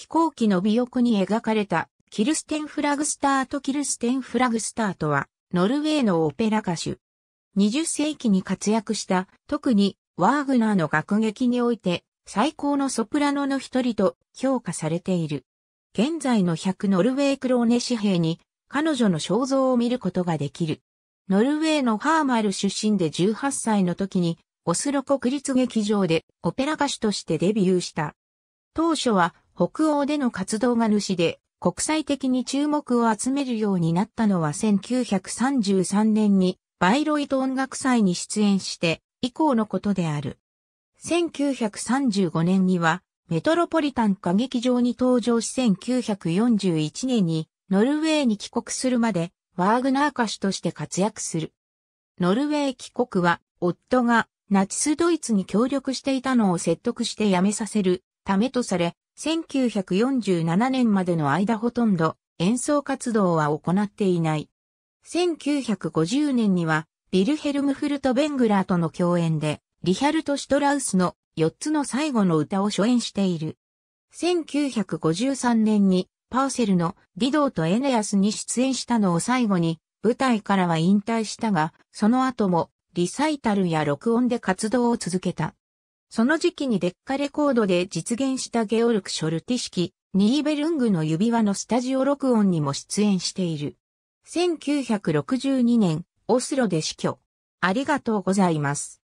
飛行機の尾翼に描かれたキルステン・フラグスタートキルステン・フラグスタートはノルウェーのオペラ歌手。20世紀に活躍した特にワーグナーの楽劇において最高のソプラノの一人と評価されている。現在の100ノルウェークローネ紙幣に彼女の肖像を見ることができる。ノルウェーのハーマル出身で18歳の時に、オスロ国立劇場でオペラ歌手としてデビューした。当初は北欧での活動が主で、国際的に注目を集めるようになったのは1933年にバイロイト音楽祭に出演して以降のことである。1935年にはメトロポリタン歌劇場に登場し1941年にノルウェーに帰国するまでワーグナー歌手として活躍する。ノルウェー帰国は夫がナチスドイツに協力していたのを説得して辞めさせるためとされ、1947年までの間ほとんど演奏活動は行っていない。1950年には、ビルヘルム・フルト・ベングラーとの共演で、リヒャルト・シュトラウスの4つの最後の歌を初演している。1953年に、パーセルのディドーとエネアスに出演したのを最後に、舞台からは引退したが、その後も、リサイタルや録音で活動を続けた。その時期にデッカレコードで実現したゲオルク・ショルティ式、ニーベルングの指輪のスタジオ録音にも出演している。1962年、オスロで死去。ありがとうございます。